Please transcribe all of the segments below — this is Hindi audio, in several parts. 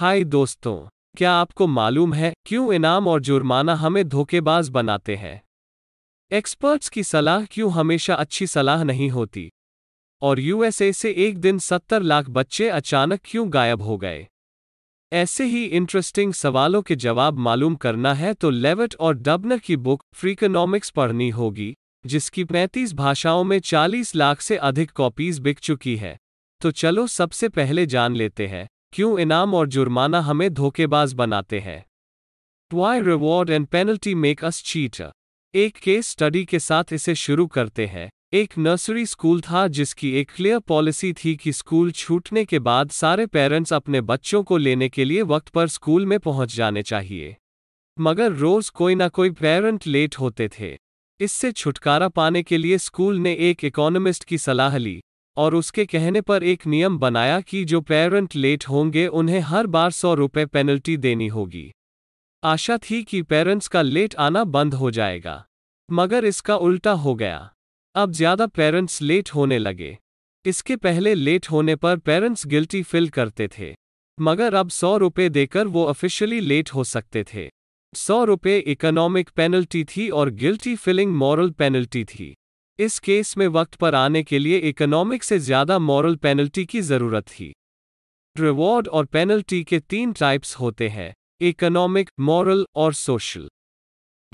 हाय दोस्तों क्या आपको मालूम है क्यों इनाम और जुर्माना हमें धोखेबाज बनाते हैं एक्सपर्ट्स की सलाह क्यों हमेशा अच्छी सलाह नहीं होती और यूएसए से एक दिन 70 लाख बच्चे अचानक क्यों गायब हो गए ऐसे ही इंटरेस्टिंग सवालों के जवाब मालूम करना है तो लेवट और डबनर की बुक फ्रीकोनॉमिक्स पढ़नी होगी जिसकी पैंतीस भाषाओं में चालीस लाख से अधिक कॉपीज बिक चुकी है तो चलो सबसे पहले जान लेते हैं क्यों इनाम और जुर्माना हमें धोखेबाज बनाते हैं ट्वाई reward and penalty make us cheat एक केस स्टडी के साथ इसे शुरू करते हैं एक नर्सरी स्कूल था जिसकी एक क्लियर पॉलिसी थी कि स्कूल छूटने के बाद सारे पेरेंट्स अपने बच्चों को लेने के लिए वक्त पर स्कूल में पहुंच जाने चाहिए मगर रोज कोई ना कोई पेरेंट लेट होते थे इससे छुटकारा पाने के लिए स्कूल ने एक इकोनॉमिस्ट की सलाह ली और उसके कहने पर एक नियम बनाया कि जो पेरेंट लेट होंगे उन्हें हर बार सौ रुपये पेनल्टी देनी होगी आशा थी कि पेरेंट्स का लेट आना बंद हो जाएगा मगर इसका उल्टा हो गया अब ज्यादा पेरेंट्स लेट होने लगे इसके पहले लेट होने पर पेरेंट्स गिल्टी फील करते थे मगर अब सौ रुपये देकर वो ऑफिशियली लेट हो सकते थे सौ रुपये इकोनॉमिक पेनल्टी थी और गिल्टी फीलिंग मॉरल पेनल्टी थी इस केस में वक्त पर आने के लिए इकोनॉमिक से ज्यादा मॉरल पेनल्टी की जरूरत थी रिवॉर्ड और पेनल्टी के तीन टाइप्स होते हैं इकोनॉमिक मॉरल और सोशल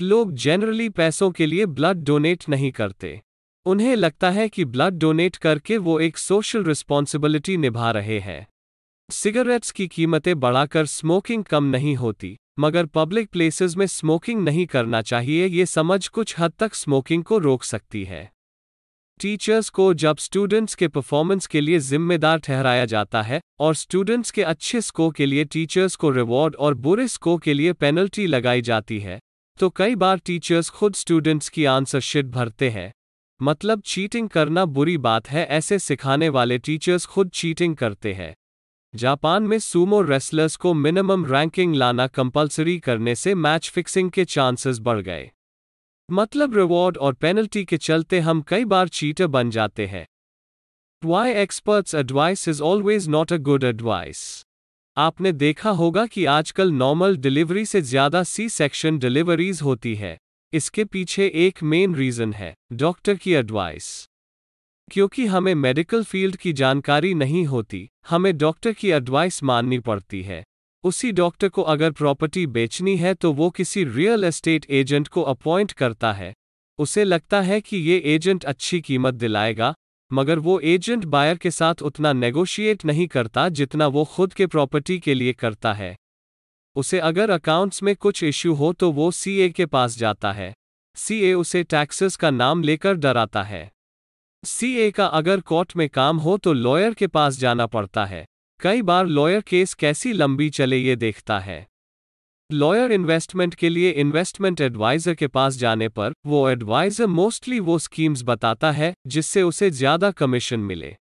लोग जनरली पैसों के लिए ब्लड डोनेट नहीं करते उन्हें लगता है कि ब्लड डोनेट करके वो एक सोशल रिस्पॉन्सिबिलिटी निभा रहे हैं सिगरेट्स की कीमतें बढ़ाकर स्मोकिंग कम नहीं होती मगर पब्लिक प्लेसेस में स्मोकिंग नहीं करना चाहिए ये समझ कुछ हद तक स्मोकिंग को रोक सकती है टीचर्स को जब स्टूडेंट्स के परफॉर्मेंस के लिए जिम्मेदार ठहराया जाता है और स्टूडेंट्स के अच्छे स्को के लिए टीचर्स को रिवॉर्ड और बुरे स्को के लिए पेनल्टी लगाई जाती है तो कई बार टीचर्स खुद स्टूडेंट्स की आंसर शीट भरते हैं मतलब चीटिंग करना बुरी बात है ऐसे सिखाने वाले टीचर्स खुद चीटिंग करते हैं जापान में सूमो रेसलर्स को मिनिमम रैंकिंग लाना कंपलसरी करने से मैच फिक्सिंग के चांसेस बढ़ गए मतलब रिवॉर्ड और पेनल्टी के चलते हम कई बार चीटर बन जाते हैं why experts advice is always not a good advice आपने देखा होगा कि आजकल नॉर्मल डिलीवरी से ज्यादा सी सेक्शन डिलीवरीज होती है इसके पीछे एक मेन रीजन है डॉक्टर की एडवाइस क्योंकि हमें मेडिकल फील्ड की जानकारी नहीं होती हमें डॉक्टर की एडवाइस माननी पड़ती है उसी डॉक्टर को अगर प्रॉपर्टी बेचनी है तो वो किसी रियल एस्टेट एजेंट को अपॉइंट करता है उसे लगता है कि ये एजेंट अच्छी कीमत दिलाएगा मगर वो एजेंट बायर के साथ उतना नेगोशिएट नहीं करता जितना वो खुद के प्रॉपर्टी के लिए करता है उसे अगर अकाउंट्स में कुछ इश्यू हो तो वो सीए के पास जाता है सीए उसे टैक्सेस का नाम लेकर डराता है सीए का अगर कोर्ट में काम हो तो लॉयर के पास जाना पड़ता है कई बार लॉयर केस कैसी लंबी चले ये देखता है लॉयर इन्वेस्टमेंट के लिए इन्वेस्टमेंट एडवाइजर के पास जाने पर वो एडवाइजर मोस्टली वो स्कीम्स बताता है जिससे उसे ज्यादा कमीशन मिले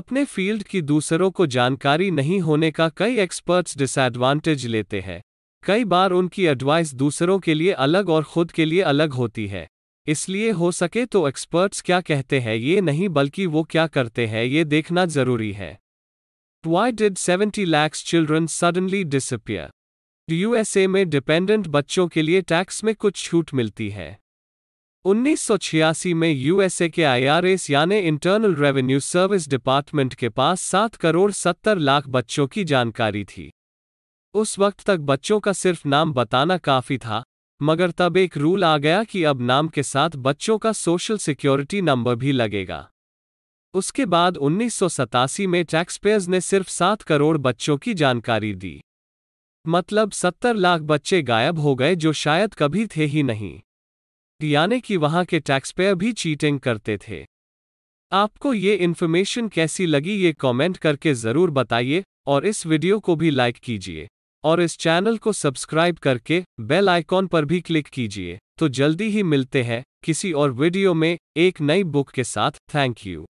अपने फील्ड की दूसरों को जानकारी नहीं होने का कई एक्सपर्ट्स डिसएडवांटेज लेते हैं कई बार उनकी एडवाइस दूसरों के लिए अलग और खुद के लिए अलग होती है इसलिए हो सके तो एक्सपर्ट्स क्या कहते हैं ये नहीं बल्कि वो क्या करते हैं ये देखना जरूरी है Why did 70 lakhs children suddenly disappear? USA में डिपेंडेंट बच्चों के लिए टैक्स में कुछ छूट मिलती है 1986 में यूएसए के आईआरएस यानी इंटरनल रेवेन्यू सर्विस डिपार्टमेंट के पास सात करोड़ सत्तर लाख बच्चों की जानकारी थी उस वक्त तक बच्चों का सिर्फ नाम बताना काफ़ी था मगर तब एक रूल आ गया कि अब नाम के साथ बच्चों का सोशल सिक्योरिटी नंबर भी लगेगा उसके बाद उन्नीस में टैक्सपेयर्स ने सिर्फ सात करोड़ बच्चों की जानकारी दी मतलब सत्तर लाख बच्चे गायब हो गए जो शायद कभी थे ही नहीं यानी कि वहां के टैक्सपेयर भी चीटिंग करते थे आपको ये इन्फॉर्मेशन कैसी लगी ये कमेंट करके ज़रूर बताइए और इस वीडियो को भी लाइक कीजिए और इस चैनल को सब्सक्राइब करके बेल आइकॉन पर भी क्लिक कीजिए तो जल्दी ही मिलते हैं किसी और वीडियो में एक नई बुक के साथ थैंक यू